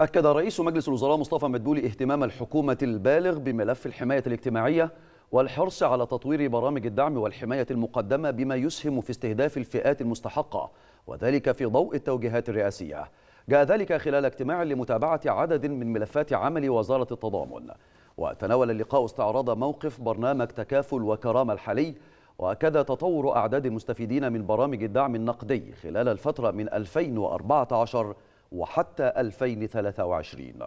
أكد رئيس مجلس الوزراء مصطفى مدبولي اهتمام الحكومة البالغ بملف الحماية الاجتماعية والحرص على تطوير برامج الدعم والحماية المقدمة بما يسهم في استهداف الفئات المستحقة وذلك في ضوء التوجيهات الرئاسية جاء ذلك خلال اجتماع لمتابعة عدد من ملفات عمل وزارة التضامن وتناول اللقاء استعراض موقف برنامج تكافل وكرامة الحالي وأكد تطور أعداد المستفيدين من برامج الدعم النقدي خلال الفترة من 2014 وحتى 2023